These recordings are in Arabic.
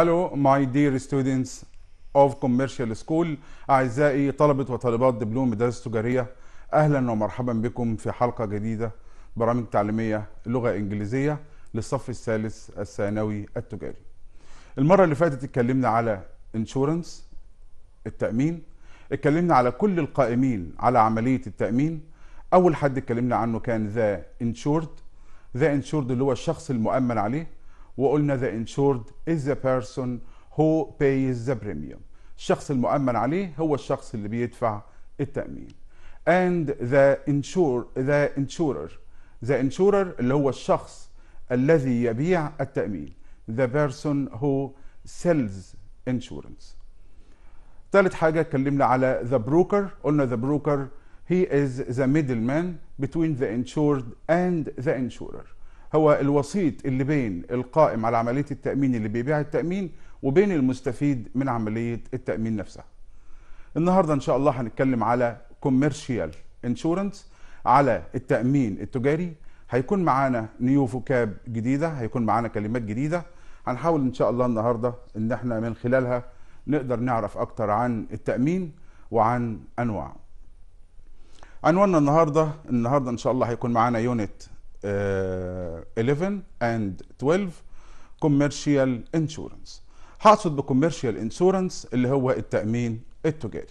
Hello, my dear students of commercial school. أعزائي طلبة وطالبات دبلوم مدارس تجارية أهلا ومرحبا بكم في حلقة جديدة برامج تعليمية لغة إنجليزية للصف الثالث الثانوي التجاري. المرة اللي فاتت اتكلمنا على انشورنس التأمين اتكلمنا على كل القائمين على عملية التأمين أول حد اتكلمنا عنه كان ذا انشورد ذا انشورد اللي هو الشخص المؤمن عليه وقلنا the insured is the person who pays the premium الشخص المؤمن عليه هو الشخص اللي بيدفع التأمين and the insure the insurer the insurer اللي هو الشخص الذي يبيع التأمين the person who sells insurance ثالث حاجة اتكلمنا على the broker قلنا the broker he is the middleman between the insured and the insurer هو الوسيط اللي بين القائم على عمليه التامين اللي بيبيع التامين وبين المستفيد من عمليه التامين نفسها. النهارده ان شاء الله هنتكلم على كوميرشال انشورنس على التامين التجاري هيكون معانا نيو فوكاب جديده هيكون معانا كلمات جديده هنحاول ان شاء الله النهارده ان احنا من خلالها نقدر نعرف اكتر عن التامين وعن انواعه. عنواننا النهارده النهارده ان شاء الله هيكون معانا يونت 11 آه، and 12 كوميرشال انشورنس هقصد بكوميرشال انشورنس اللي هو التامين التجاري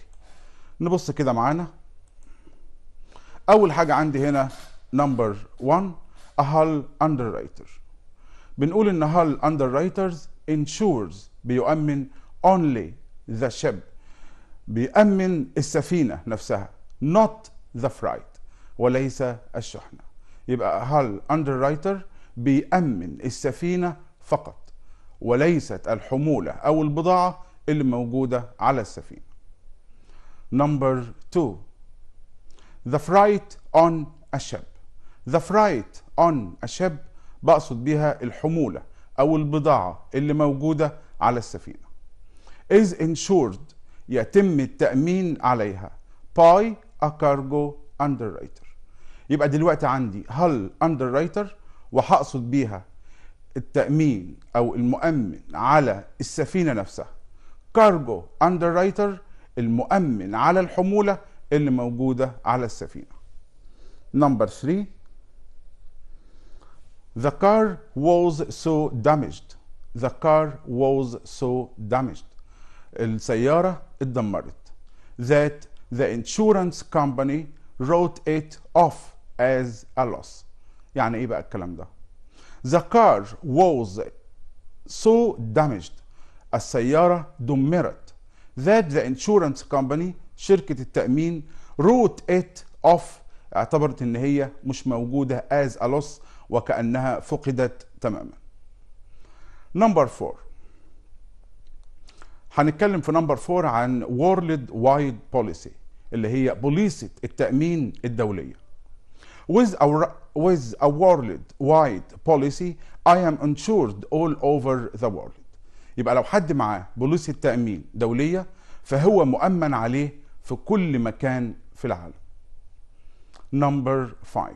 نبص كده معانا اول حاجه عندي هنا نمبر 1 اهل اندر رايتر بنقول ان هل اندر رايترز انشورز بيؤمن only the ship بيأمن السفينة نفسها not the freight وليس الشحنة يبقى هل اندر رايتر بيأمن السفينة فقط وليست الحمولة أو البضاعة اللي موجودة على السفينة. نمبر 2 The fright on a ship The fright on a ship بقصد بيها الحمولة أو البضاعة اللي موجودة على السفينة. is insured يتم التأمين عليها by a cargo underwriter. يبقى دلوقتي عندي هل اندر رايتر وهقصد بيها التامين او المؤمن على السفينه نفسها كارجو اندر رايتر المؤمن على الحموله اللي موجوده على السفينه نمبر 3 The car was so damaged. The car was so damaged. السيارة اتدمرت. That the insurance company wrote it off. as a loss يعني ايه بقى الكلام ده the car was so damaged السيارة دمرت that the insurance company شركة التأمين wrote it off اعتبرت ان هي مش موجودة as a loss وكأنها فقدت تماما number four هنتكلم في نمبر فور عن وورلد وايد بوليسي اللي هي بوليسة التأمين الدولية With our with a worldwide policy I am insured all over the world. يبقى لو حد معاه بوليسي التأمين دولية فهو مؤمن عليه في كل مكان في العالم. Number 5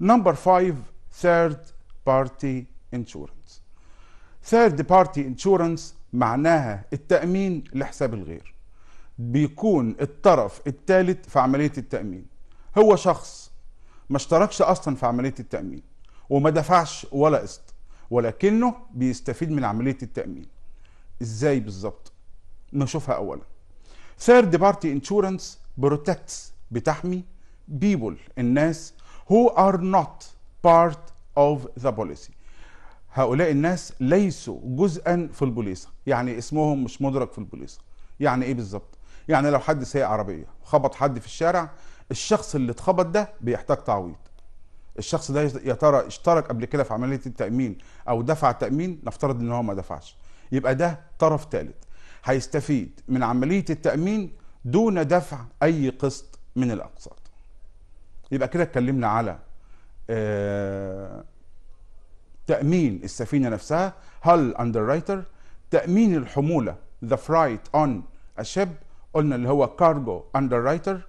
Number 5 third party insurance. Third party insurance معناها التأمين لحساب الغير. بيكون الطرف الثالث في عملية التأمين. هو شخص ما اشتركش اصلا في عمليه التامين وما دفعش ولا قسط ولكنه بيستفيد من عمليه التامين ازاي بالظبط نشوفها اولا ثيرد بارتي انشورنس بروتكتس بتحمي بيبول الناس who are not part of the policy هؤلاء الناس ليسوا جزءا في البوليصة يعني اسمهم مش مدرك في البوليصة يعني ايه بالظبط يعني لو حد سايق عربية خبط حد في الشارع الشخص اللي اتخبط ده بيحتاج تعويض الشخص ده يا ترى اشترك قبل كده في عمليه التامين او دفع تامين نفترض ان هو ما دفعش يبقى ده طرف ثالث هيستفيد من عمليه التامين دون دفع اي قسط من الاقساط يبقى كده اتكلمنا على آه، تامين السفينه نفسها هل اندر رايتر تامين الحموله ذا فرايت اون اشيب قلنا اللي هو كارجو اندر رايتر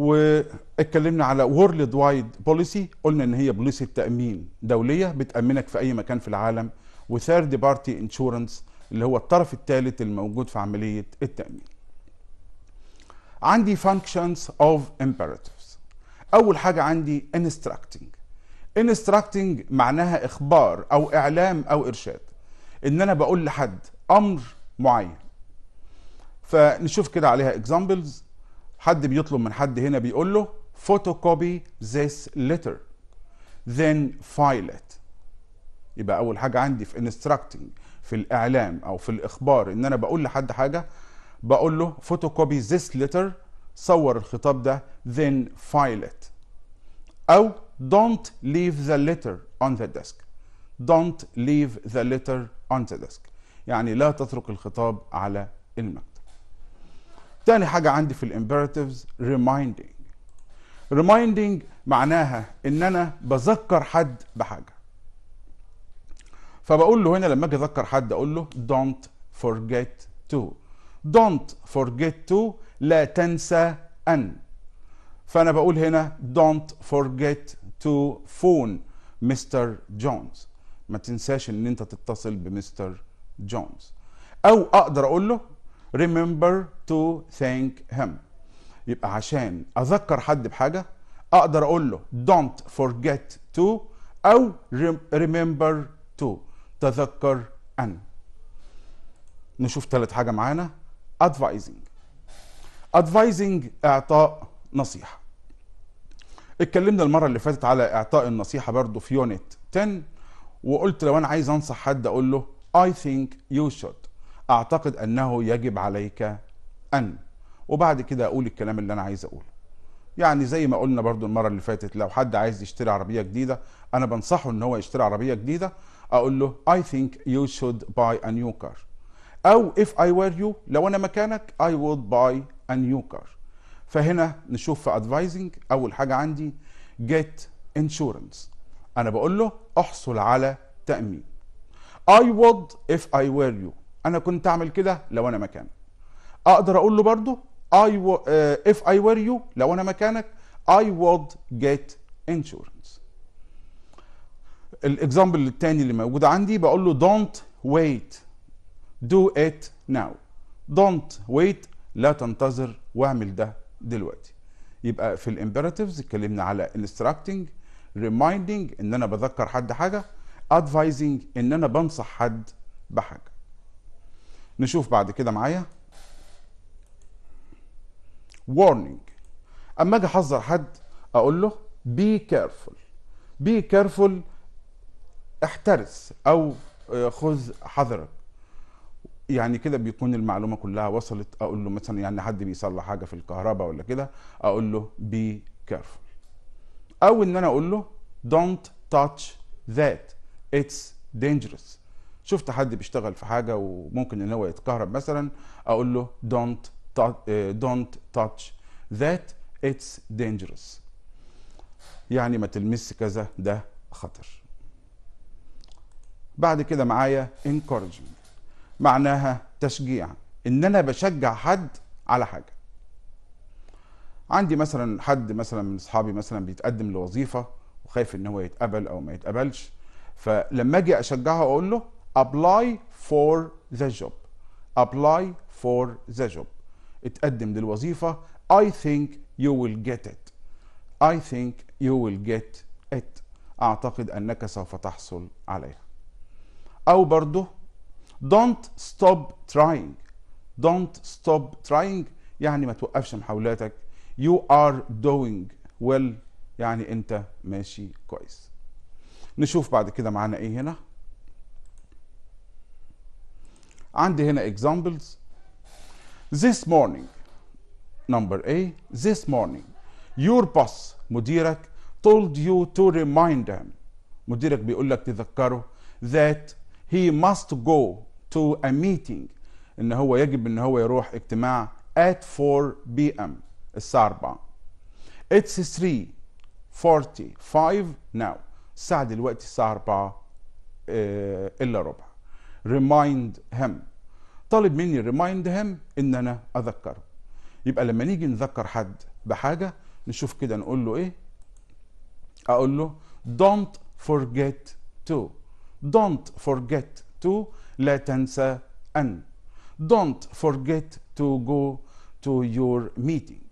واتكلمنا على وورلد وايد بوليسي قلنا ان هي بوليسي تامين دوليه بتامنك في اي مكان في العالم وثيرد بارتي انشورنس اللي هو الطرف الثالث الموجود في عمليه التامين عندي فانكشنز اوف imperatives اول حاجه عندي instructing instructing معناها اخبار او اعلام او ارشاد ان انا بقول لحد امر معين فنشوف كده عليها examples حد بيطلب من حد هنا بيقول له photocopy this letter then file it يبقى اول حاجه عندي في instructing في الاعلام او في الاخبار ان انا بقول لحد حاجه بقول له photocopy this letter صور الخطاب ده then file it او don't leave the letter on the desk don't leave the letter on the desk يعني لا تترك الخطاب على المكتب تاني حاجة عندي في الامبيراتيفز ريمايندينج ريمايندينج معناها ان انا بذكر حد بحاجة فبقول له هنا لما اجي اذكر حد اقول له don't forget to don't forget to لا تنسى ان فانا بقول هنا don't forget to phone مستر جونز ما تنساش ان انت تتصل بمستر جونز او اقدر اقول له remember to thank him يبقى عشان اذكر حد بحاجه اقدر اقول له don't forget to او remember to تذكر ان نشوف ثالث حاجه معانا advising advising اعطاء نصيحه اتكلمنا المره اللي فاتت على اعطاء النصيحه برضه في يونت 10 وقلت لو انا عايز انصح حد اقول له I think you should اعتقد انه يجب عليك أن وبعد كده أقول الكلام اللي أنا عايز أقوله يعني زي ما قلنا برضو المرة اللي فاتت لو حد عايز يشتري عربية جديدة أنا بنصحه إن هو يشتري عربية جديدة أقول له I think you should buy a new car أو if I were you لو أنا مكانك I would buy a new car فهنا نشوف في advising أول حاجة عندي get insurance أنا بقول له أحصل على تأمين I would if I were you أنا كنت أعمل كده لو أنا مكانك اقدر اقول له برضه uh, if I were you لو انا مكانك I would get insurance الاكزامبل الثاني اللي موجود عندي بقول له don't wait do it now don't wait لا تنتظر واعمل ده دلوقتي يبقى في الامبيراتيفز اتكلمنا على instructing reminding ان انا بذكر حد حاجه advising ان انا بنصح حد بحاجه نشوف بعد كده معايا warning اما اجي احذر حد اقول له be careful be careful احترس او آه، خذ حذرك يعني كده بيكون المعلومه كلها وصلت اقول له مثلا يعني حد بيصلح حاجه في الكهرباء ولا كده اقول له be careful او ان انا اقول له don't touch that it's dangerous شفت حد بيشتغل في حاجه وممكن ان هو يتكهرب مثلا اقول له don't Eh, don't touch that it's dangerous يعني ما تلمس كذا ده خطر بعد كده معايا encouraging معناها تشجيع ان انا بشجع حد على حاجه عندي مثلا حد مثلا من اصحابي مثلا بيتقدم لوظيفه وخايف ان هو يتقبل او ما يتقبلش فلما اجي اشجعه اقول له apply for the job apply for the job اتقدم للوظيفة I think you will get it I think you will get it أعتقد أنك سوف تحصل عليها أو برضه Don't stop trying Don't stop trying يعني ما توقفش محاولاتك You are doing well يعني أنت ماشي كويس نشوف بعد كده معانا إيه هنا عندي هنا examples this morning number A this morning your boss مديرك told you to remind him مديرك بيقول لك تذكره that he must go to a meeting ان هو يجب ان هو يروح اجتماع at 4 p.m. الساعة 4 it's 3:45 now الساعة دلوقتي الساعة 4 إلا ربع remind him طالب مني ريمايند هيم ان انا اذكره يبقى لما نيجي نذكر حد بحاجه نشوف كده نقول له ايه اقول له don't forget to don't forget to لا تنسى ان don't forget to go to your meeting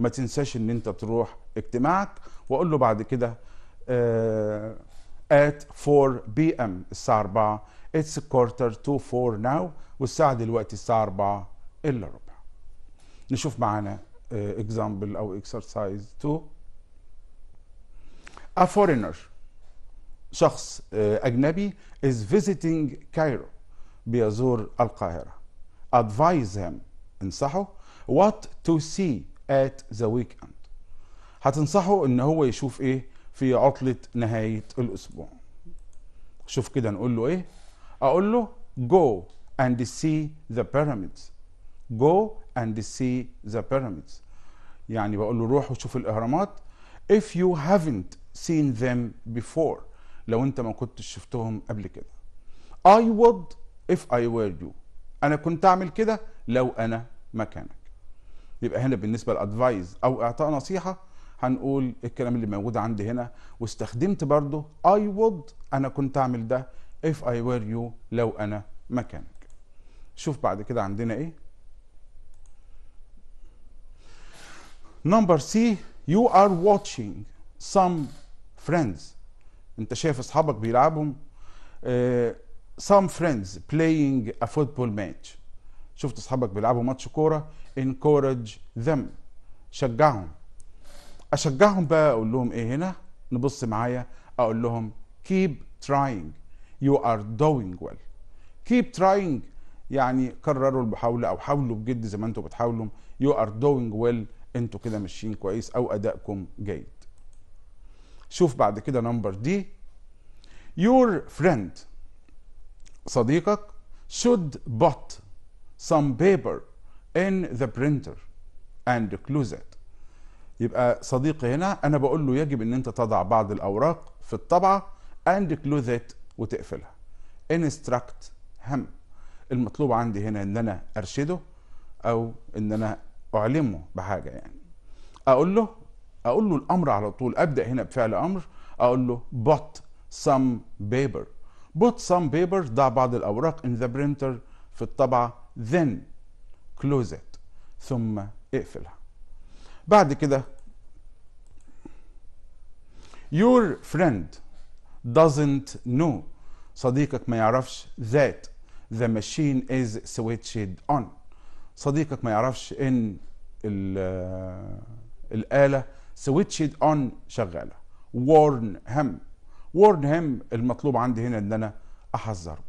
ما تنساش ان انت تروح اجتماعك واقول له بعد كده uh, at 4 بي ام الساعه 4 a quarter to four now والساعه دلوقتي الساعه 4 الا ربع نشوف معانا اكزامبل آه, او اكسرسايز 2 A foreigner شخص آه, أجنبي is visiting Cairo بيزور القاهرة advise him انصحه what to see at the weekend هتنصحه ان هو يشوف ايه في عطلة نهاية الاسبوع شوف كده نقول له ايه اقول له go and see the pyramids go and see the pyramids يعني بقول له روح وشوف الاهرامات if you haven't seen them before لو انت ما كنتش شفتهم قبل كده I would if I were you انا كنت اعمل كده لو انا مكانك يبقى هنا بالنسبه للادفايز او اعطاء نصيحه هنقول الكلام اللي موجود عندي هنا واستخدمت برضه I would انا كنت اعمل ده if I were you لو أنا مكانك شوف بعد كده عندنا إيه نمبر سي you are watching some friends انت شايف اصحابك بيلعبهم آه، uh, some friends playing a football match شفت اصحابك بيلعبوا ماتش كوره encourage them شجعهم اشجعهم بقى اقول لهم ايه هنا نبص معايا اقول لهم keep trying you are doing well keep trying يعني كرروا المحاولة أو حاولوا بجد زي ما أنتم بتحاولوا you are doing well أنتوا كده ماشيين كويس أو أدائكم جيد شوف بعد كده نمبر دي your friend صديقك should put some paper in the printer and close it يبقى صديقي هنا انا بقول له يجب ان انت تضع بعض الاوراق في الطبعه and close it وتقفلها انستراكت هم المطلوب عندي هنا ان انا ارشده او ان انا اعلمه بحاجه يعني اقول له اقول له الامر على طول ابدا هنا بفعل امر اقول له بوت some paper بوت some paper ضع بعض الاوراق in the printer في الطبعه then close it ثم اقفلها بعد كده your friend doesn't know صديقك ما يعرفش that the machine is switched on صديقك ما يعرفش ان الآلة switched on شغالة warn him warn him المطلوب عندي هنا ان انا احذره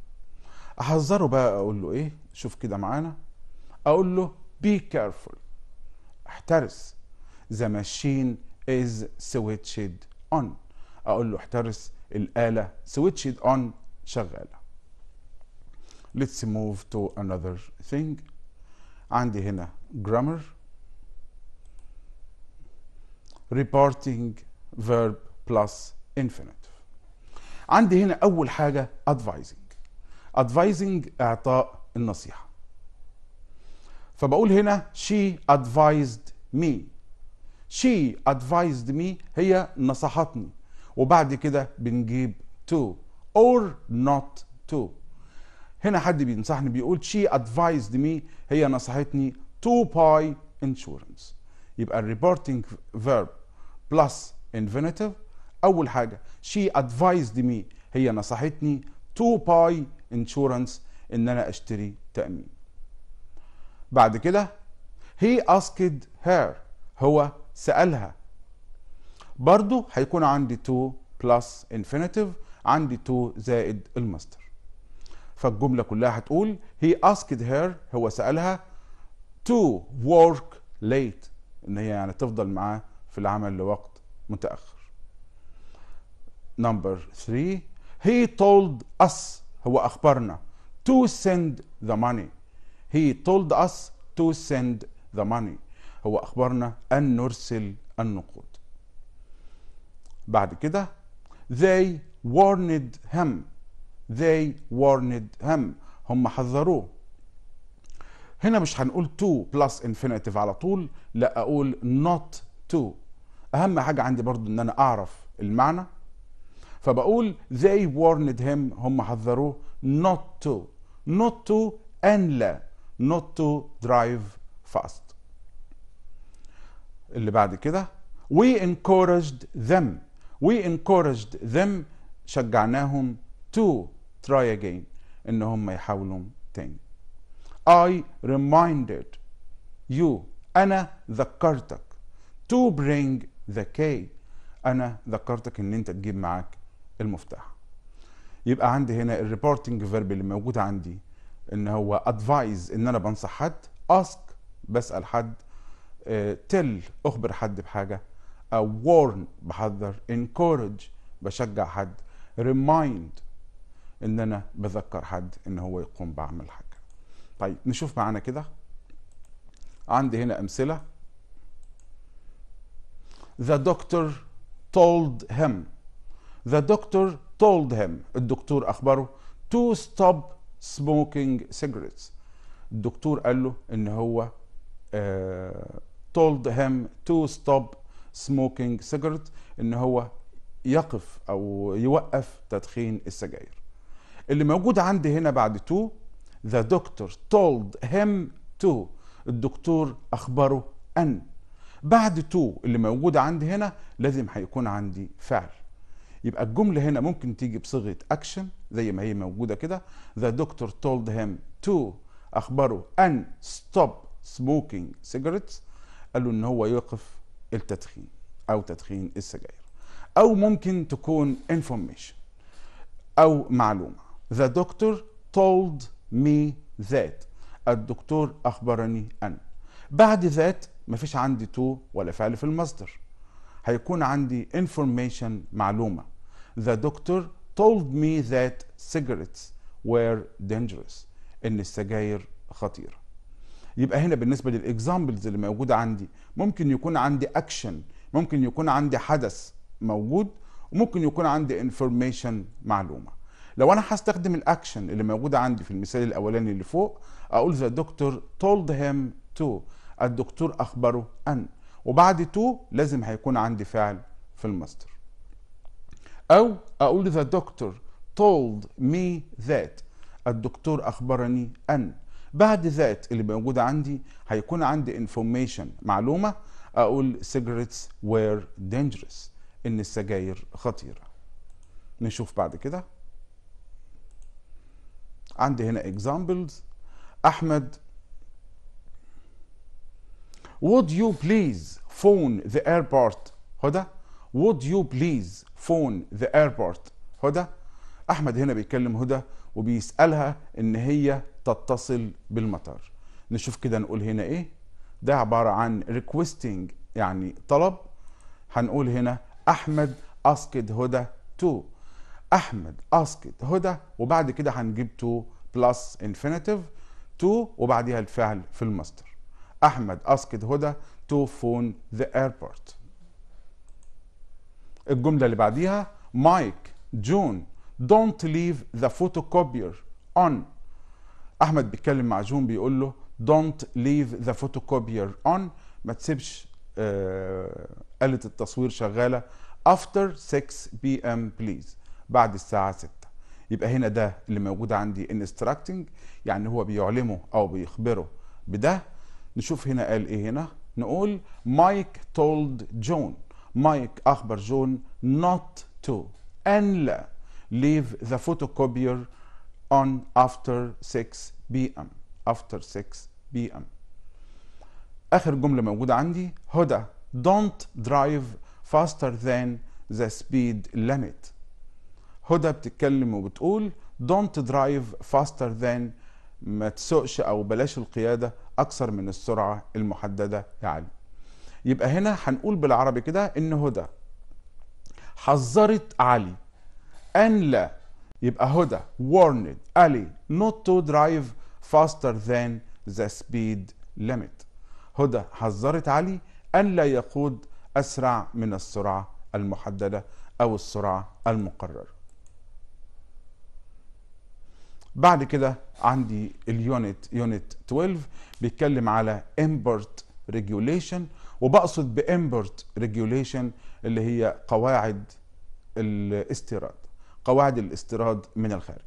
احذره بقى اقول له ايه شوف كده معانا اقول له be careful احترس the machine is switched on اقول له احترس الآلة switch it on شغالة let's move to another thing عندي هنا grammar reporting verb plus infinitive عندي هنا أول حاجة advising advising إعطاء النصيحة فبقول هنا she advised me she advised me هي نصحتني وبعد كده بنجيب to or not to هنا حد بينصحني بيقول she advised me هي نصحتني تو باي insurance يبقى الريبورتنج فيرب بلس infinitive أول حاجة she advised me هي نصحتني تو باي insurance إن أنا أشتري تأمين بعد كده he asked her هو سألها برضو هيكون عندي 2 بلس انفينيتيف عندي 2 زائد المصدر فالجملة كلها هتقول he asked her هو سألها to work late ان هي يعني تفضل معاه في العمل لوقت متأخر number 3 he told us هو أخبرنا to send the money he told us to send the money هو أخبرنا أن نرسل النقود بعد كده they warned him they warned him هم حذروه هنا مش هنقول to plus infinitive على طول لا اقول not to اهم حاجة عندي برضو ان انا اعرف المعنى فبقول they warned him هم حذروه not to not to ان لا not to drive fast اللي بعد كده we encouraged them we encouraged them شجعناهم to try again ان هم يحاولوا تاني I reminded you انا ذكرتك to bring the key انا ذكرتك ان انت تجيب معاك المفتاح يبقى عندي هنا الريبورتنج فيرب اللي موجود عندي ان هو ادفايز ان انا بنصح حد اسك بسال حد تل آه، اخبر حد بحاجه warn بحذر encourage بشجع حد remind ان انا بذكر حد ان هو يقوم بعمل حاجه طيب نشوف معانا كده عندي هنا امثله The doctor told him The doctor told him الدكتور اخبره to stop smoking cigarettes الدكتور قال له ان هو uh, told him to stop سموكينج سيجرت ان هو يقف او يوقف تدخين السجاير اللي موجود عندي هنا بعد تو ذا دكتور تولد هيم تو الدكتور اخبره ان بعد تو اللي موجود عندي هنا لازم هيكون عندي فعل يبقى الجمله هنا ممكن تيجي بصيغه اكشن زي ما هي موجوده كده ذا دكتور تولد هيم تو اخبره ان ستوب سموكينج سيجرتس قال له ان هو يوقف التدخين او تدخين السجاير او ممكن تكون information او معلومه the doctor told me that الدكتور اخبرني ان بعد ذات مفيش عندي تو ولا فعل في المصدر هيكون عندي information معلومه the doctor told me that cigarettes were dangerous ان السجاير خطيره يبقى هنا بالنسبه للاكزامبلز اللي موجوده عندي ممكن يكون عندي اكشن ممكن يكون عندي حدث موجود وممكن يكون عندي انفورميشن معلومه لو انا هستخدم الاكشن اللي موجوده عندي في المثال الاولاني اللي فوق اقول ذا دكتور تولد هيم تو الدكتور اخبره ان وبعد تو لازم هيكون عندي فعل في الماستر او اقول ذا دكتور told me that الدكتور اخبرني ان بعد ذات اللي موجود عندي هيكون عندي انفورميشن معلومه اقول cigarettes were dangerous ان السجاير خطيره نشوف بعد كده عندي هنا examples احمد would you please phone the airport هدى would you please phone the airport هدى احمد هنا بيتكلم هدى وبيسالها ان هي تتصل بالمطار نشوف كده نقول هنا ايه ده عبارة عن requesting يعني طلب هنقول هنا احمد اسكد هدى تو احمد اسكد هدى وبعد كده هنجيب تو بلس انفينيتيف تو وبعديها الفعل في المصدر احمد اسكد هدى تو فون ذا ايربورت الجملة اللي بعديها مايك جون don't leave the photocopier on احمد بيتكلم مع جون بيقول له دونت ليف ذا فوتوكوبير اون ما تسيبش آه، آلة التصوير شغالة after 6 بي ام بليز بعد الساعة 6 يبقى هنا ده اللي موجود عندي instructing يعني هو بيعلمه او بيخبره بده نشوف هنا قال ايه هنا نقول مايك تولد جون مايك اخبر جون not to ان لا leave the photocopier on after 6 p.m. after 6 p.m. آخر جملة موجودة عندي هدى don't drive faster than the speed limit هدى بتتكلم وبتقول don't drive faster than ما تسوقش او بلاش القيادة اكثر من السرعة المحددة يا علي يبقى هنا هنقول بالعربي كده ان هدى حذرت علي ان لا يبقى هدى warned Ali not to drive faster than the speed limit هدى حذرت علي أن لا يقود أسرع من السرعة المحددة أو السرعة المقررة بعد كده عندي اليونت يونت 12 بيتكلم على import regulation وبقصد بامبورت ريجوليشن اللي هي قواعد الاستيراد قواعد الاستيراد من الخارج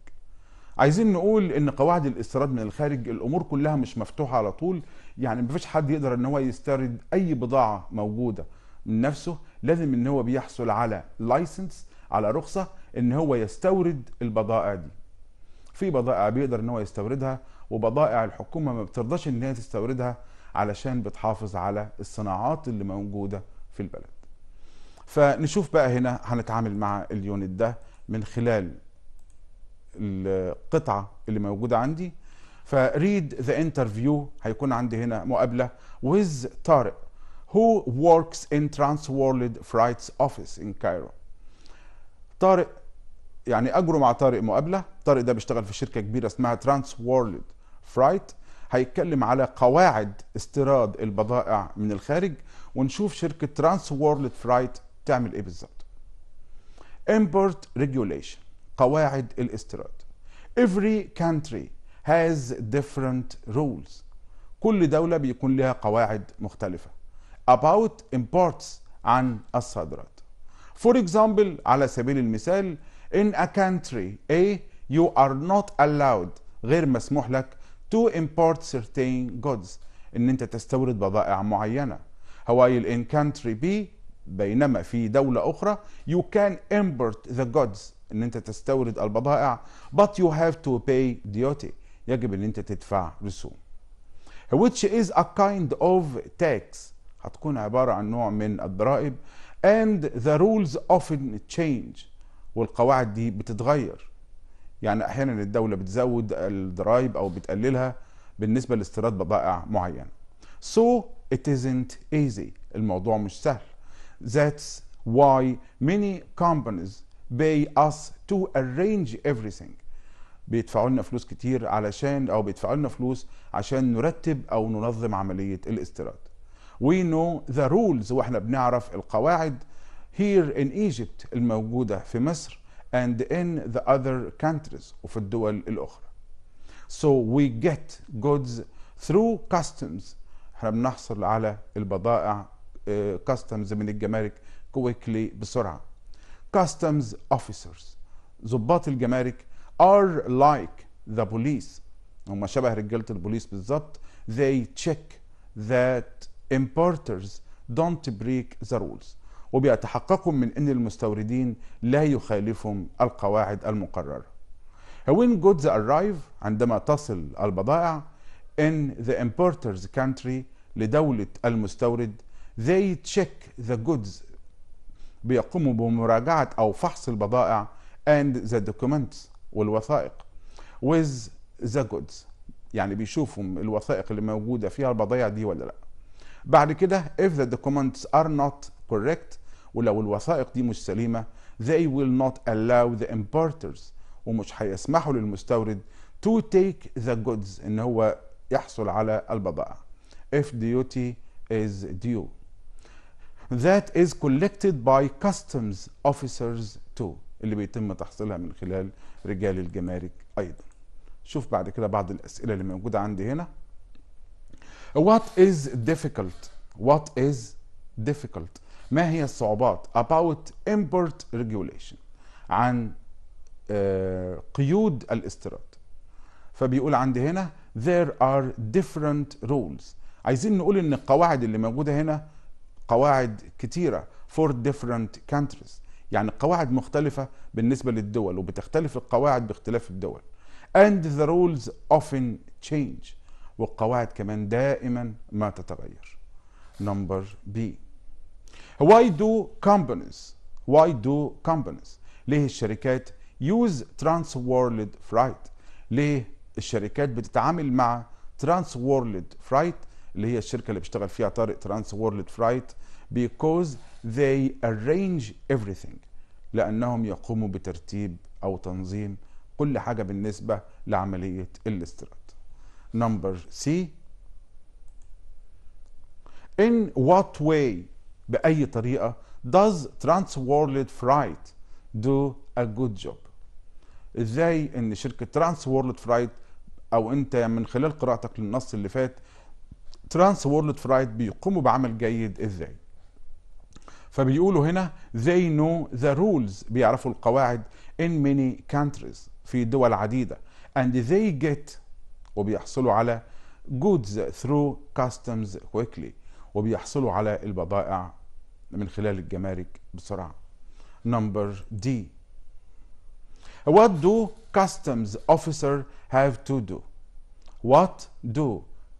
عايزين نقول ان قواعد الاستيراد من الخارج الامور كلها مش مفتوحه على طول يعني مفيش حد يقدر ان هو يستورد اي بضاعه موجوده من نفسه لازم ان هو بيحصل على لايسنس على رخصه ان هو يستورد البضائع دي في بضائع بيقدر ان هو يستوردها وبضائع الحكومه ما بترضاش ان هي تستوردها علشان بتحافظ على الصناعات اللي موجوده في البلد فنشوف بقى هنا هنتعامل مع اليونت ده من خلال القطعة اللي موجودة عندي فريد ذا انترفيو هيكون عندي هنا مقابلة with طارق who works in Trans World Flights Office in Cairo طارق يعني اجروا مع طارق مقابله طارق ده بيشتغل في شركه كبيره اسمها ترانس وورلد فرايت هيتكلم على قواعد استيراد البضائع من الخارج ونشوف شركه ترانس وورلد فرايت تعمل ايه بالظبط import regulation قواعد الاستيراد every country has different rules كل دولة بيكون لها قواعد مختلفة about imports عن الصادرات for example على سبيل المثال in a country A you are not allowed غير مسموح لك to import certain goods ان انت تستورد بضائع معينة while in country B بينما في دولة أخرى you can import the goods إن أنت تستورد البضائع but you have to pay duty يجب إن أنت تدفع رسوم which is a kind of tax هتكون عبارة عن نوع من الضرائب and the rules often change والقواعد دي بتتغير يعني أحيانا الدولة بتزود الضرائب أو بتقللها بالنسبة لاستيراد بضائع معينة so it isn't easy الموضوع مش سهل That's why many companies pay us to arrange everything بيدفعوا لنا فلوس كتير علشان او بيدفعوا لنا فلوس عشان نرتب او ننظم عمليه الاستيراد. We know the rules واحنا بنعرف القواعد here in Egypt الموجوده في مصر and in the other countries وفي الدول الاخرى. So we get goods through customs احنا بنحصل على البضائع كاستمز من الجمارك كويكلي بسرعه customs officers ضباط الجمارك are like the police هم شبه رجاله البوليس بالظبط they check that importers don't break the rules وبيتحققوا من ان المستوردين لا يخالفهم القواعد المقرره when goods arrive عندما تصل البضائع in the importer's country لدوله المستورد they check the goods بيقوموا بمراجعة أو فحص البضائع and the documents والوثائق with the goods يعني بيشوفوا الوثائق اللي موجودة فيها البضائع دي ولا لأ بعد كده if the documents are not correct ولو الوثائق دي مش سليمة they will not allow the importers ومش هيسمحوا للمستورد to take the goods ان هو يحصل على البضائع if duty is due that is collected by customs officers too اللي بيتم تحصيلها من خلال رجال الجمارك أيضا شوف بعد كده بعض الأسئلة اللي موجودة عندي هنا What is difficult? What is difficult? ما هي الصعوبات about import regulation عن آه، قيود الاستيراد فبيقول عندي هنا there are different rules عايزين نقول ان القواعد اللي موجودة هنا قواعد كتيرة for different countries يعني قواعد مختلفة بالنسبة للدول وبتختلف القواعد باختلاف الدول and the rules often change والقواعد كمان دائما ما تتغير number B why do companies why do companies ليه الشركات use trans world freight ليه الشركات بتتعامل مع ترانس وورلد فرايت اللي هي الشركه اللي بيشتغل فيها طارق ترانس وورلد فرايت because they arrange everything لانهم يقوموا بترتيب او تنظيم كل حاجه بالنسبه لعمليه الاستيراد. نمبر سي in what way باي طريقه does Trans World Freight do a good job ازاي ان شركه trans world freight او انت من خلال قراءتك للنص اللي فات ترانس وورلد فرايد بيقوموا بعمل جيد ازاي فبيقولوا هنا they know the rules بيعرفوا القواعد in many countries في دول عديدة and they get وبيحصلوا على goods through customs quickly وبيحصلوا على البضائع من خلال الجمارك بسرعة number D What do customs officer have to do? What do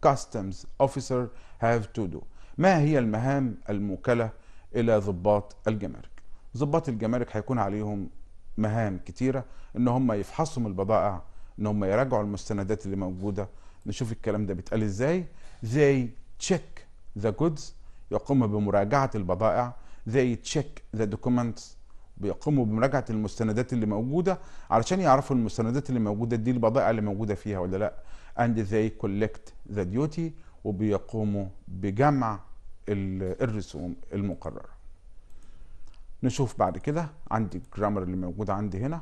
customs officer have to do ما هي المهام الموكلة إلى ضباط الجمارك ضباط الجمارك هيكون عليهم مهام كتيرة إن هم يفحصوا من البضائع إن هم يراجعوا المستندات اللي موجودة نشوف الكلام ده بيتقال إزاي they check the goods يقوم بمراجعة البضائع they check the documents بيقوموا بمراجعة المستندات اللي موجودة علشان يعرفوا المستندات اللي موجودة دي البضائع اللي موجودة فيها ولا لأ and they collect the duty وبيقوموا بجمع الرسوم المقررة نشوف بعد كده عندي الجرامر اللي موجود عندي هنا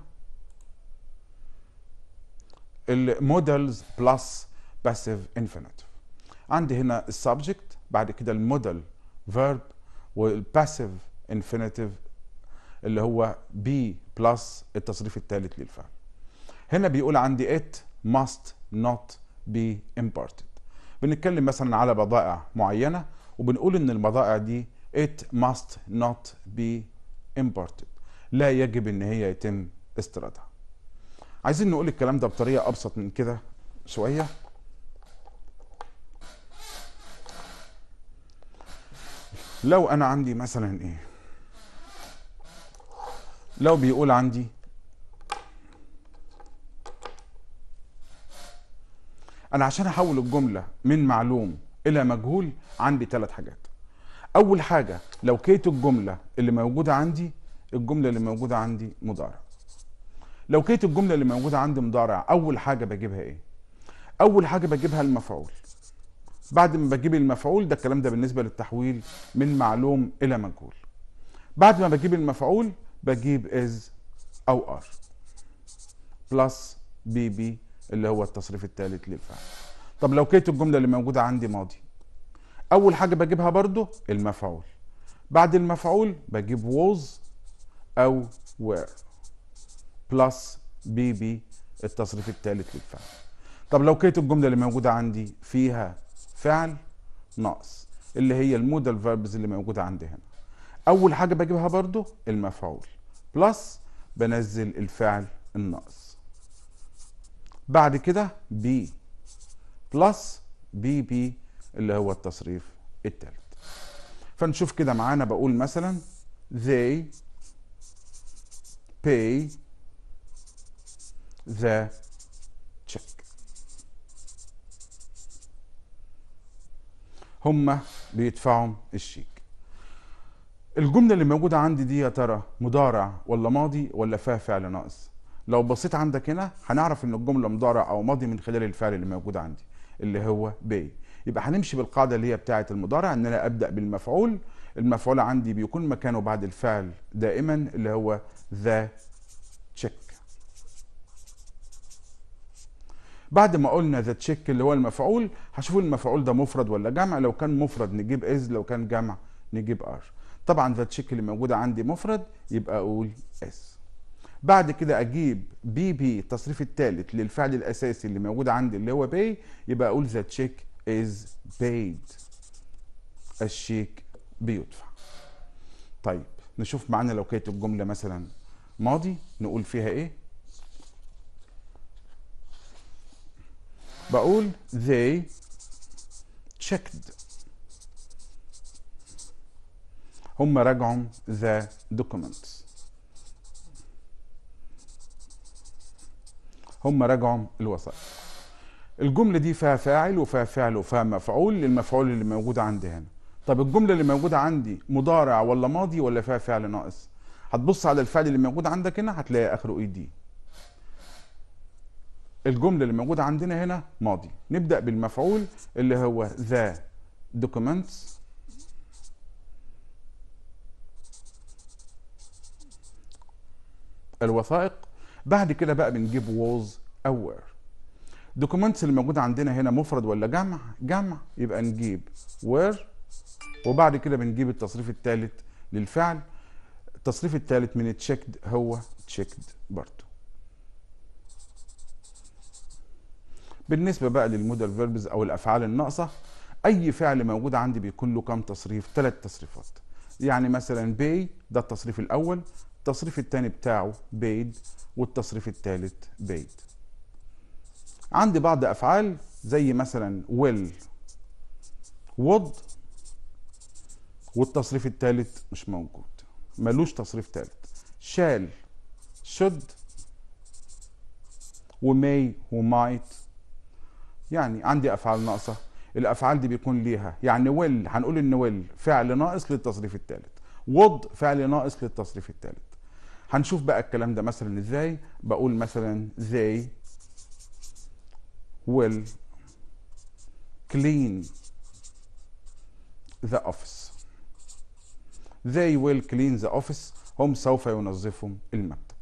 المودلز بلس باسيف انفينيتيف عندي هنا السبجكت بعد كده المودل فيرب والباسيف انفينيتيف اللي هو بي بلس التصريف الثالث للفعل هنا بيقول عندي ات must not بي امبورتد بنتكلم مثلا على بضائع معينه وبنقول ان البضائع دي it must not be imported لا يجب ان هي يتم استيرادها عايزين نقول الكلام ده بطريقه ابسط من كده شويه لو انا عندي مثلا ايه لو بيقول عندي انا عشان احول الجمله من معلوم الى مجهول عندي ثلاث حاجات اول حاجه لو كيت الجمله اللي موجوده عندي الجمله اللي موجوده عندي مضارع لو كيت الجمله اللي موجوده عندي مضارع اول حاجه بجيبها ايه اول حاجه بجيبها المفعول بعد ما بجيب المفعول ده الكلام ده بالنسبه للتحويل من معلوم الى مجهول بعد ما بجيب المفعول بجيب از او ار بلس بي بي اللي هو التصريف الثالث للفعل طب لو كيت الجملة اللي موجودة عندي ماضي أول حاجة بجيبها برضو المفعول بعد المفعول بجيب was أو were بلس بي بي التصريف الثالث للفعل طب لو كيت الجملة اللي موجودة عندي فيها فعل ناقص اللي هي المودال فيربز اللي موجودة عندي هنا أول حاجة بجيبها برضو المفعول بلس بنزل الفعل الناقص بعد كده بي بلس بي بي اللي هو التصريف الثالث فنشوف كده معانا بقول مثلا they pay the check هما بيدفعوا الشيك الجملة اللي موجودة عندي دي يا ترى مضارع ولا ماضي ولا فيها فعل ناقص لو بصيت عندك هنا هنعرف ان الجمله مضارع او ماضي من خلال الفعل اللي موجود عندي اللي هو بي يبقى هنمشي بالقاعده اللي هي بتاعه المضارع ان انا ابدا بالمفعول المفعول عندي بيكون مكانه بعد الفعل دائما اللي هو ذا تشيك بعد ما قلنا ذا تشيك اللي هو المفعول هشوف المفعول ده مفرد ولا جمع لو كان مفرد نجيب از لو كان جمع نجيب ار طبعا ذا تشيك اللي موجوده عندي مفرد يبقى اقول اس بعد كده اجيب بي بي التصريف الثالث للفعل الاساسي اللي موجود عندي اللي هو باي يبقى اقول ذا تشيك از بايد الشيك بيدفع طيب نشوف معانا لو كانت الجمله مثلا ماضي نقول فيها ايه بقول they checked هم راجعوا the documents هم رجعوا الوثائق الجملة دي فيها فاعل وفيها فعل وفيها مفعول للمفعول اللي موجود عندي هنا طب الجملة اللي موجودة عندي مضارع ولا ماضي ولا فيها فعل ناقص هتبص على الفعل اللي موجود عندك هنا هتلاقي اخره اي دي الجملة اللي موجودة عندنا هنا ماضي نبدأ بالمفعول اللي هو the documents الوثائق بعد كده بقى بنجيب was أو were دوكيومنتس اللي موجودة عندنا هنا مفرد ولا جمع جمع يبقى نجيب were وبعد كده بنجيب التصريف الثالث للفعل التصريف الثالث من تشيكد هو تشيكد برضو بالنسبة بقى للمودال فيربز أو الأفعال الناقصة أي فعل موجود عندي بيكون له كام تصريف؟ ثلاث تصريفات يعني مثلا بي ده التصريف الأول التصريف الثاني بتاعه بيد والتصريف الثالث بيد عندي بعض افعال زي مثلا will وود والتصريف الثالث مش موجود ملوش تصريف ثالث شال شد وماي ومايت يعني عندي افعال ناقصه الافعال دي بيكون ليها يعني ويل هنقول ان ويل فعل ناقص للتصريف الثالث وود فعل ناقص للتصريف الثالث هنشوف بقى الكلام ده مثلا ازاي بقول مثلا they will clean the office they will clean the office هم سوف ينظفوا المكتب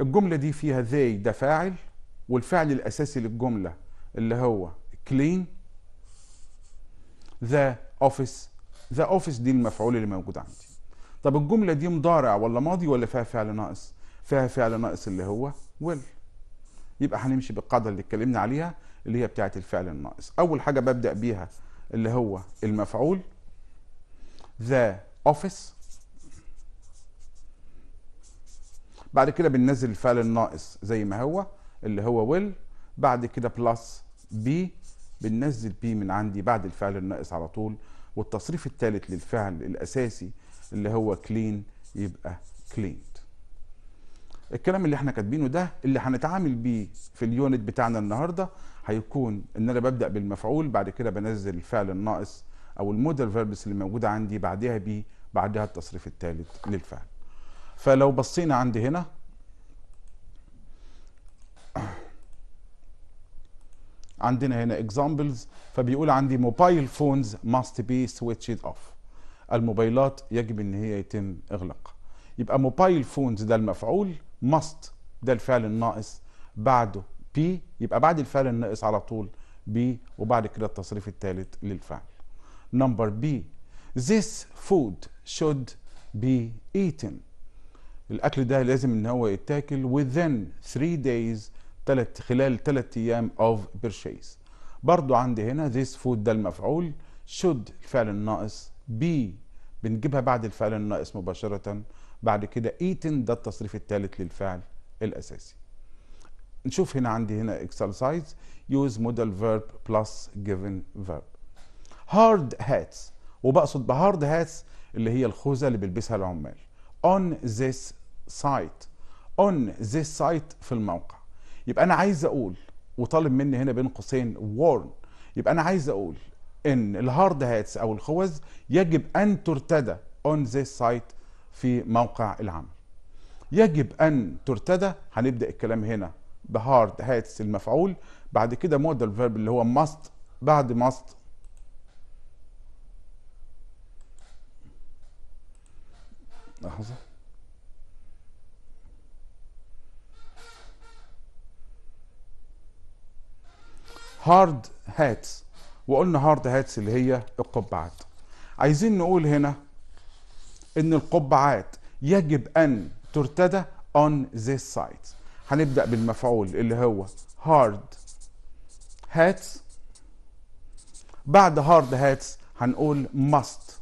الجملة دي فيها they ده فاعل والفعل الأساسي للجملة اللي هو clean the office the office دي المفعول اللي موجود عندي طب الجمله دي مضارع ولا ماضي ولا فيها فعل ناقص فيها فعل ناقص اللي هو will يبقى هنمشي بالقاعده اللي اتكلمنا عليها اللي هي بتاعه الفعل الناقص اول حاجه ببدا بيها اللي هو المفعول the office بعد كده بننزل الفعل الناقص زي ما هو اللي هو will بعد كده بلس بي بننزل بي من عندي بعد الفعل الناقص على طول والتصريف الثالث للفعل الاساسي اللي هو كلين يبقى كليند الكلام اللي احنا كاتبينه ده اللي هنتعامل بيه في اليونت بتاعنا النهارده هيكون ان انا ببدا بالمفعول بعد كده بنزل الفعل الناقص او المودر فيربس اللي موجوده عندي بعدها بي بعدها التصريف الثالث للفعل فلو بصينا عندي هنا عندنا هنا examples فبيقول عندي موبايل فونز ماست بي سويتشد اوف الموبايلات يجب ان هي يتم اغلاقها يبقى موبايل فونز ده المفعول ماست ده الفعل الناقص بعده بي يبقى بعد الفعل الناقص على طول بي وبعد كده التصريف الثالث للفعل نمبر بي this food should be eaten الاكل ده لازم ان هو يتاكل within 3 days تلت خلال 3 ايام of purchase برضو عندي هنا this food ده المفعول should الفعل الناقص بي بنجيبها بعد الفعل الناقص مباشرة بعد كده ايتن e ده التصريف الثالث للفعل الأساسي نشوف هنا عندي هنا exercise use modal verb plus given verb hard hats وبقصد بهارد هاتس اللي هي الخوذة اللي بيلبسها العمال on this site on this site في الموقع يبقى أنا عايز أقول وطالب مني هنا بين قوسين warn يبقى أنا عايز أقول ان الهارد هاتس او الخوذ يجب ان ترتدى اون ذيس سايت في موقع العمل يجب ان ترتدى هنبدا الكلام هنا بهارد هاتس المفعول بعد كده مودل فيرب اللي هو ماست بعد ماست لحظه هارد هاتس وقلنا هارد هاتس اللي هي القبعات عايزين نقول هنا ان القبعات يجب ان ترتدى on this side هنبدأ بالمفعول اللي هو hard hats بعد hard hats هنقول must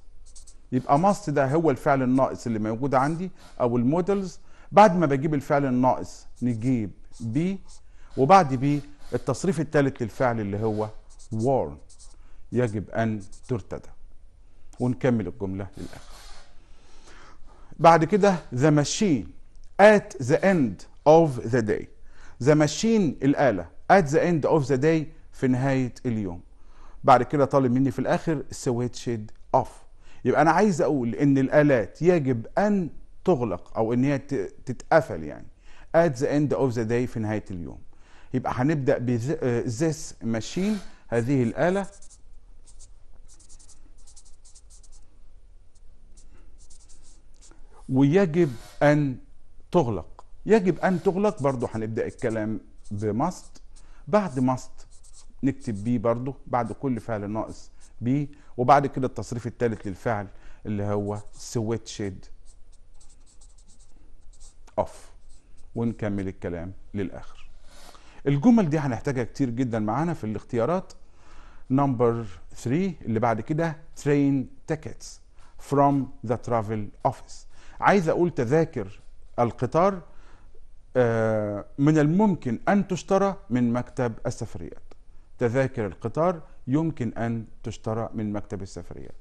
يبقى must ده هو الفعل الناقص اللي موجود عندي او المودلز بعد ما بجيب الفعل الناقص نجيب be وبعد be التصريف الثالث للفعل اللي هو worn يجب أن ترتدى ونكمل الجملة للآخر بعد كده the machine at the end of the day the machine الآلة at the end of the day في نهاية اليوم بعد كده طالب مني في الآخر switched off يبقى أنا عايز أقول إن الآلات يجب أن تغلق أو إن هي تتقفل يعني at the end of the day في نهاية اليوم يبقى هنبدأ ب this machine هذه الآلة ويجب أن تغلق يجب أن تغلق برضو هنبدأ الكلام بمست بعد مست نكتب بي برضو بعد كل فعل ناقص بي وبعد كده التصريف الثالث للفعل اللي هو سويتشد اوف ونكمل الكلام للاخر الجمل دي هنحتاجها كتير جدا معانا في الاختيارات نمبر 3 اللي بعد كده ترين تيكتس فروم ذا ترافل اوفيس عايز اقول تذاكر القطار آه، من الممكن ان تشترى من مكتب السفريات تذاكر القطار يمكن ان تشترى من مكتب السفريات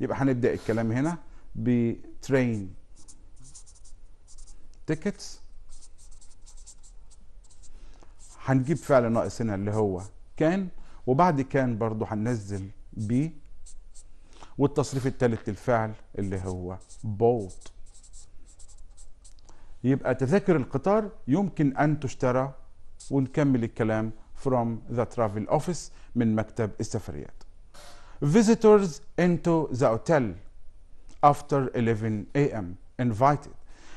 يبقى هنبدا الكلام هنا ب train tickets هنجيب فعل ناقص هنا اللي هو كان وبعد كان برضو هننزل بي والتصريف الثالث للفعل اللي هو بوت يبقى تذاكر القطار يمكن أن تشترى ونكمل الكلام from the travel office من مكتب السفريات visitors into the hotel after 11 a.m. invited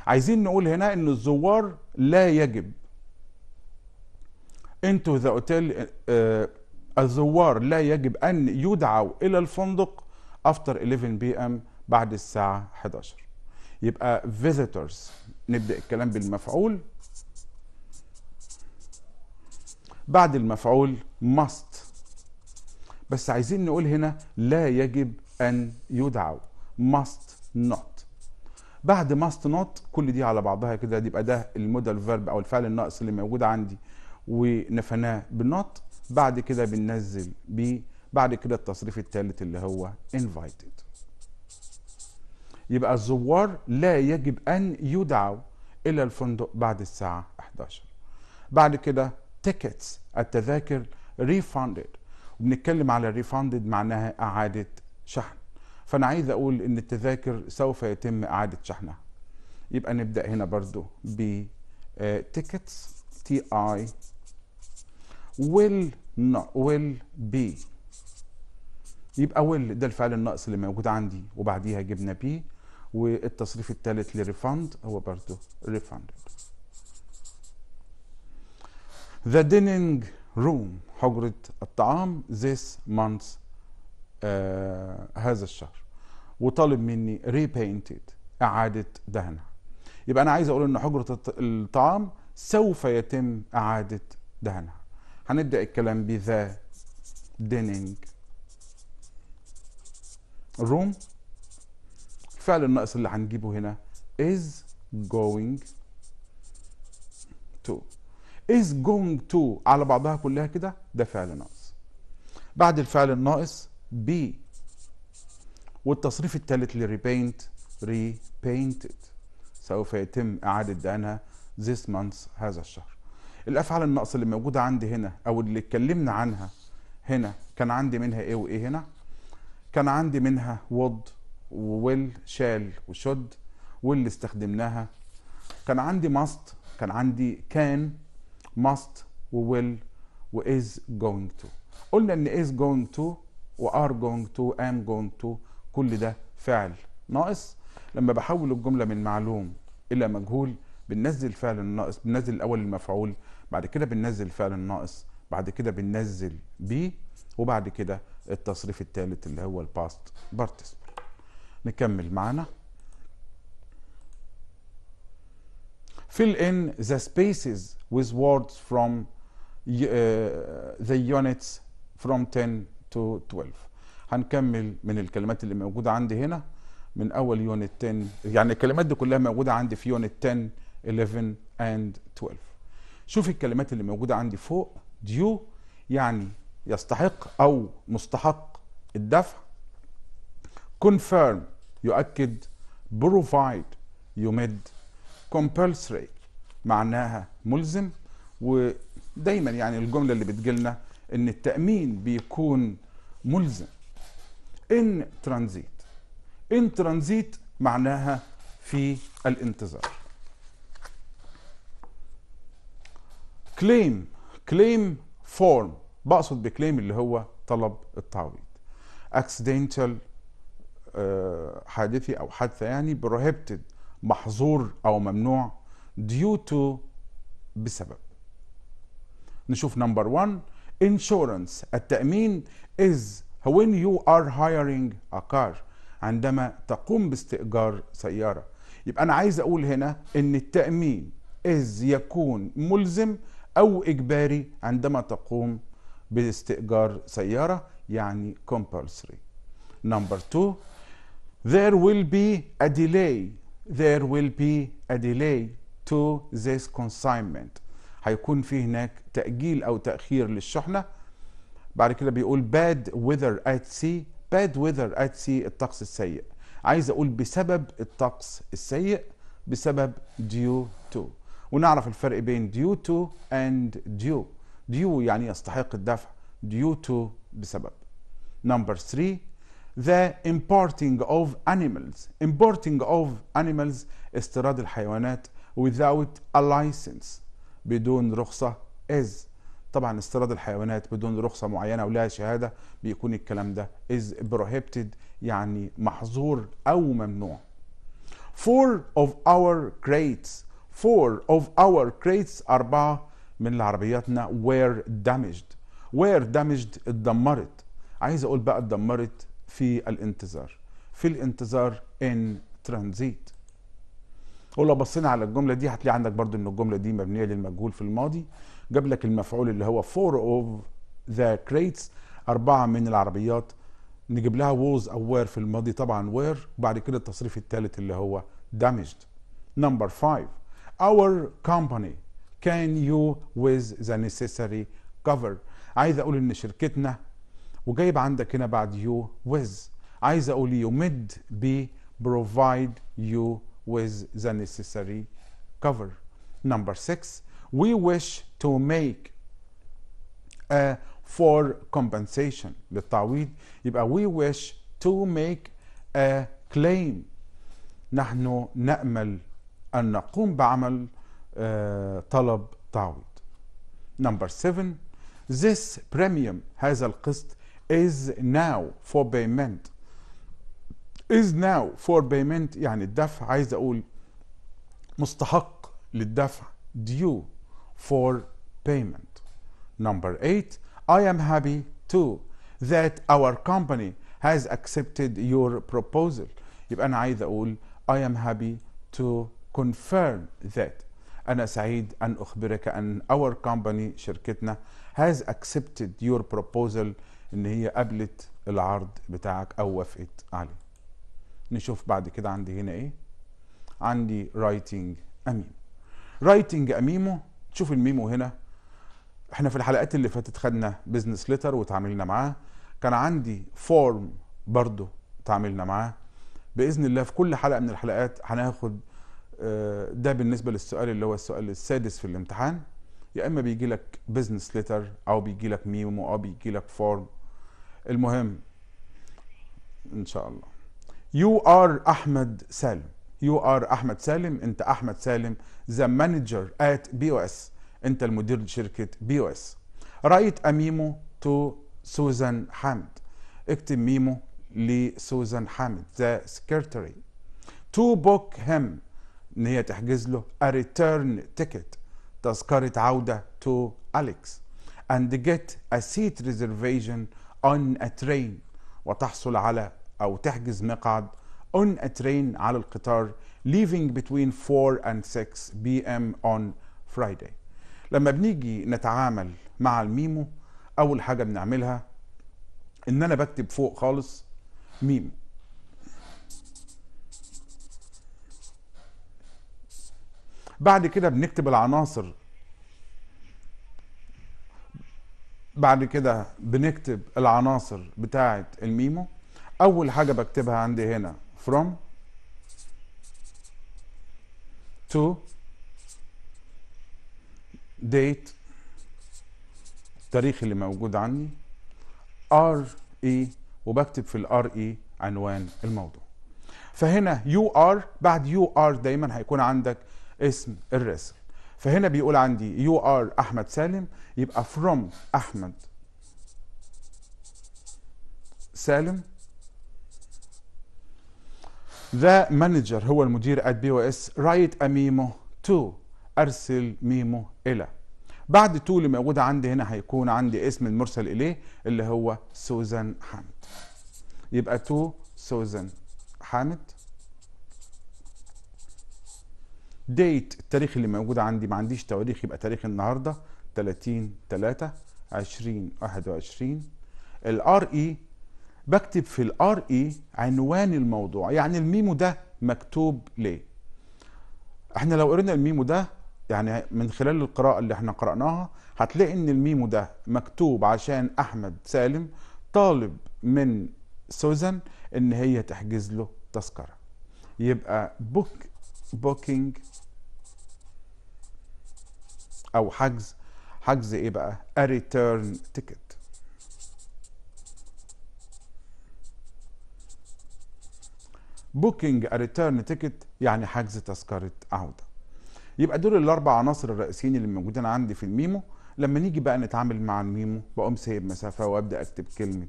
عايزين نقول هنا ان الزوار لا يجب into the hotel uh, الزوار لا يجب ان يدعوا الى الفندق after 11 بي ام بعد الساعه 11 يبقى visitors نبدأ الكلام بالمفعول بعد المفعول must بس عايزين نقول هنا لا يجب أن يدعوا must not بعد must not كل دي على بعضها كده يبقى ده المودال فيرب أو الفعل الناقص اللي موجود عندي ونفناه بنوت بعد كده بننزل بيه بعد كده التصريف الثالث اللي هو invited يبقى الزوار لا يجب أن يدعوا إلى الفندق بعد الساعة 11 بعد كده تيكتس التذاكر ريفاندد وبنتكلم على ريفاندد معناها إعادة شحن فأنا عايز أقول إن التذاكر سوف يتم إعادة شحنها يبقى نبدأ هنا برضو ب تيكتس تي آي ويل ويل بي يبقى ويل ده الفعل الناقص اللي موجود عندي وبعديها جبنا بي والتصريف الثالث لريفاند هو برضه ريفاند The dining room حجرة الطعام this month آه، هذا الشهر وطالب مني repainted إعادة دهنها يبقى أنا عايز أقول إن حجرة الطعام سوف يتم إعادة دهنها هنبدأ الكلام بذا dining room الفعل الناقص اللي هنجيبه هنا is going to is going to على بعضها كلها كده ده فعل ناقص بعد الفعل الناقص be والتصريف الثالث لريبينت repainted سوف يتم إعادة دهانها this month هذا الشهر الأفعال الناقصة اللي موجودة عندي هنا أو اللي اتكلمنا عنها هنا كان عندي منها إيه وإيه هنا كان عندي منها would وويل شال وشد واللي استخدمناها كان عندي ماست كان عندي كان ماست وويل واز جوينج تو قلنا ان از جوينج تو وار جوينج تو ام جوينج تو كل ده فعل ناقص لما بحول الجمله من معلوم الى مجهول بننزل فعل الناقص بننزل الاول المفعول بعد كده بننزل فعل الناقص بعد كده بننزل بي وبعد كده التصريف الثالث اللي هو الباست بارتيسبل نكمل معانا fill in the spaces with words from uh, the units from 10 to 12 هنكمل من الكلمات اللي موجودة عندي هنا من أول يونت 10 يعني الكلمات دي كلها موجودة عندي في يونت 10 11 and 12 شوف الكلمات اللي موجودة عندي فوق due يعني يستحق أو مستحق الدفع confirm يؤكد بروفايد يمد compulsory معناها ملزم ودايما يعني الجملة اللي بتجيلنا ان التأمين بيكون ملزم in transit in transit معناها في الانتظار claim claim form بقصد بكليم اللي هو طلب التعويض accidental حادثه او حادثه يعني بروهيبتد محظور او ممنوع ديو تو بسبب نشوف نمبر 1 انشورنس التأمين از when you are hiring a car عندما تقوم باستئجار سيارة يبقى أنا عايز أقول هنا إن التأمين از يكون ملزم أو إجباري عندما تقوم باستئجار سيارة يعني compulsory. نمبر 2 there will be a delay there will be a delay to this consignment هيكون في هناك تأجيل أو تأخير للشحنة بعد كده بيقول bad weather at sea bad weather at sea الطقس السيء عايز أقول بسبب الطقس السيء بسبب due to ونعرف الفرق بين due to and due due يعني يستحق الدفع due to بسبب number three the importing of animals importing of animals استيراد الحيوانات without a license بدون رخصة is طبعا استيراد الحيوانات بدون رخصة معينة ولها شهادة بيكون الكلام ده is prohibited يعني محظور أو ممنوع four of our crates four of our crates أربعة من عربياتنا were damaged were damaged اتدمرت عايز أقول بقى اتدمرت في الانتظار في الانتظار ان ترانزيت ولو بصينا على الجمله دي هتلاقي عندك برضو ان الجمله دي مبنيه للمجهول في الماضي جاب لك المفعول اللي هو فور اوف ذا كريتس اربعه من العربيات نجيب لها ووز او وير في الماضي طبعا وير وبعد كده التصريف الثالث اللي هو damaged نمبر 5 our company can you with the necessary cover عايز اقول ان شركتنا وجايب عندك هنا بعد يو with عايز اقول يمد ب provide you with the necessary cover number six we wish to make a for compensation للتعويض يبقى we wish to make a claim نحن نأمل أن نقوم بعمل طلب تعويض number seven this premium هذا القسط is now for payment is now for payment يعني الدفع عايز اقول مستحق للدفع due for payment number 8 I am happy too that our company has accepted your proposal يبقى انا عايز اقول I am happy to confirm that أنا سعيد أن أخبرك أن our company شركتنا has accepted your proposal ان هي قبلت العرض بتاعك او وافقت عليه نشوف بعد كده عندي هنا ايه عندي رايتنج اميمو رايتنج اميمو تشوف الميمو هنا احنا في الحلقات اللي فاتت خدنا بزنس ليتر وتعاملنا معاه كان عندي فورم برضو تعاملنا معاه باذن الله في كل حلقه من الحلقات هناخد آه، ده بالنسبه للسؤال اللي هو السؤال السادس في الامتحان يا اما بيجي لك بزنس ليتر او بيجي لك ميمو او بيجي لك فورم المهم ان شاء الله يو ار احمد سالم يو ار احمد سالم انت احمد سالم ذا مانجر ات بي او اس انت المدير لشركه بي او اس رايت اميمو تو سوزان حامد اكتب ميمو لسوزان حامد ذا سكرتري تو بوك هيم ان هي تحجز له ا ريتيرن تيكت تذكره عوده تو اليكس اند جيت ا سيت ريزرفيشن on a train وتحصل على أو تحجز مقعد on a train على القطار leaving between 4 and 6 p.m. on Friday لما بنيجي نتعامل مع الميمو أول حاجة بنعملها إن أنا بكتب فوق خالص ميمو بعد كده بنكتب العناصر بعد كده بنكتب العناصر بتاعة الميمو اول حاجة بكتبها عندي هنا from to date التاريخ اللي موجود عني r e وبكتب في r e عنوان الموضوع فهنا you are بعد you are دايما هيكون عندك اسم الرسم فهنا بيقول عندي يو ار احمد سالم يبقى فروم احمد سالم ذا مانجر هو المدير at اس رايت ا ميمو تو ارسل ميمو الى بعد تو اللي موجودة عندي هنا هيكون عندي اسم المرسل اليه اللي هو سوزان حامد يبقى تو سوزان حامد ديت التاريخ اللي موجود عندي ما عنديش تواريخ يبقى تاريخ النهارده 30 3 2021 الار اي بكتب في الار اي e عنوان الموضوع يعني الميمو ده مكتوب ليه احنا لو قرينا الميمو ده يعني من خلال القراءة اللي احنا قرأناها هتلاقي ان الميمو ده مكتوب عشان احمد سالم طالب من سوزان ان هي تحجز له تذكرة يبقى بوك بوكينج او حجز حجز ايه بقى اريتيرن تيكت بوكينج ريتيرن تيكت يعني حجز تذكرة عودة يبقى دول الاربع عناصر الرئيسيين اللي موجودين عندي في الميمو لما نيجي بقى نتعامل مع الميمو بقوم سايب مسافة وابدأ اكتب كلمة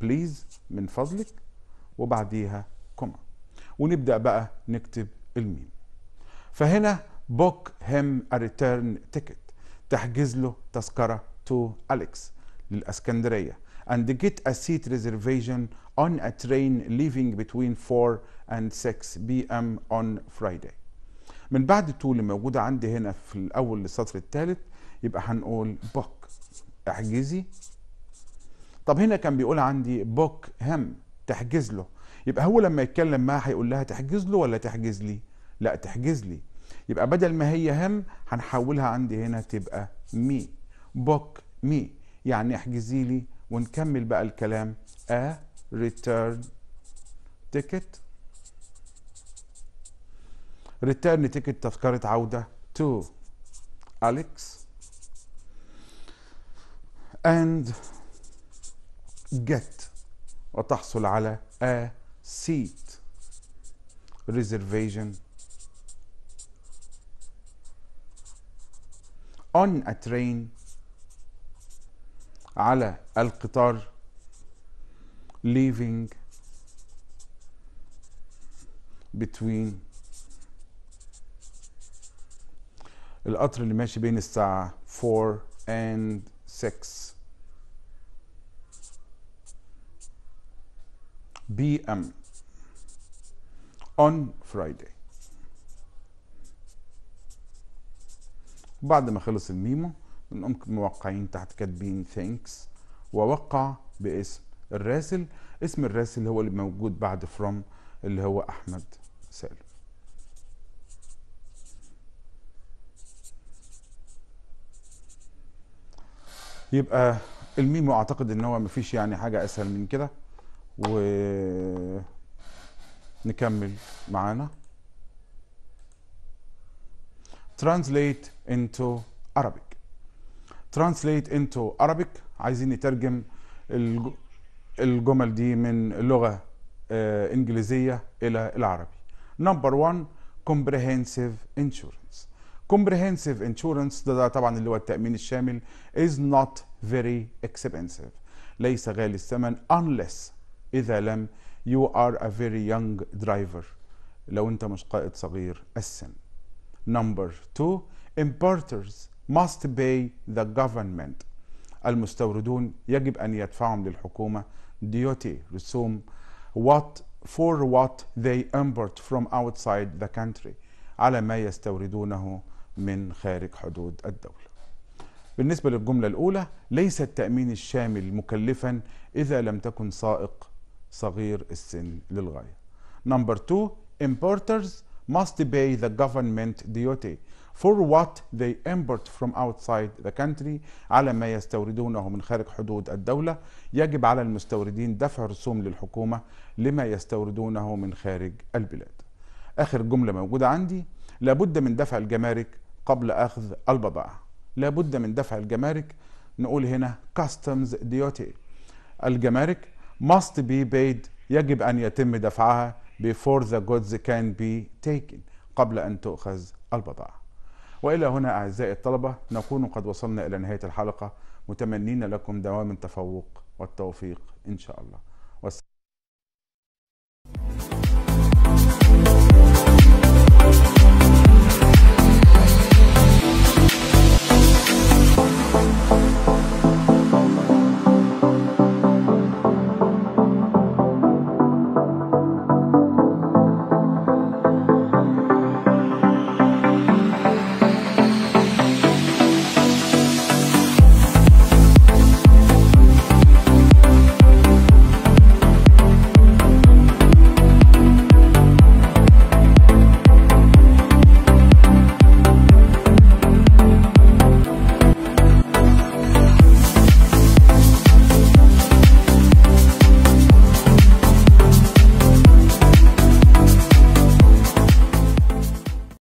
بليز من فضلك وبعديها كوما ونبدأ بقى نكتب الميمو فهنا بوك هيم ريتيرن تيكت تحجز له تذكرة تو أليكس للأسكندرية and get a seat reservation on a train leaving between 4 and 6 p.m. on Friday. من بعد تو اللي موجودة عندي هنا في الأول للسطر الثالث يبقى هنقول بوك احجزي طب هنا كان بيقول عندي بوك هم تحجز له يبقى هو لما يتكلم معاها هيقول لها تحجز له ولا تحجز لي؟ لا تحجز لي يبقى بدل ما هي هم هنحولها عندي هنا تبقى مي بوك مي يعني احجزي لي ونكمل بقى الكلام a return ticket return ticket تذكرة عودة to Alex and get وتحصل على a seat reservation on a train على القطار leaving between القطر اللي ماشي بين الساعة 4 and 6 بي ام on Friday بعد ما خلص الميمو بنقوم موقعين تحت كاتبين ثانكس ووقع باسم الراسل اسم الراسل هو اللي موجود بعد فروم اللي هو احمد سالم يبقى الميمو اعتقد ان هو مفيش يعني حاجه اسهل من كده ونكمل معانا translate into Arabic translate into Arabic عايزين نترجم الجمل دي من لغة إنجليزية إلى العربي number one comprehensive insurance comprehensive insurance ده, ده طبعا اللي هو التأمين الشامل is not very expensive ليس غالي الثمن unless إذا لم you are a very young driver لو أنت مش قائد صغير السن Number two, importers must pay the government. المستوردون يجب أن يدفعوا للحكومة ديوتي رسوم what for what they import from outside the country على ما يستوردونه من خارج حدود الدولة. بالنسبة للجملة الأولى ليس التأمين الشامل مكلفا إذا لم تكن سائق صغير السن للغاية. Number two, importers must pay the government duty for what they import from outside the country على ما يستوردونه من خارج حدود الدولة يجب على المستوردين دفع رسوم للحكومة لما يستوردونه من خارج البلاد آخر جملة موجودة عندي لابد من دفع الجمارك قبل أخذ البضائع لابد من دفع الجمارك نقول هنا customs duty الجمارك must be paid يجب أن يتم دفعها before the goods can be taken قبل أن تؤخذ البضاعة وإلى هنا أعزائي الطلبة نكون قد وصلنا إلى نهاية الحلقة متمنين لكم دوام التفوق والتوفيق إن شاء الله والسلام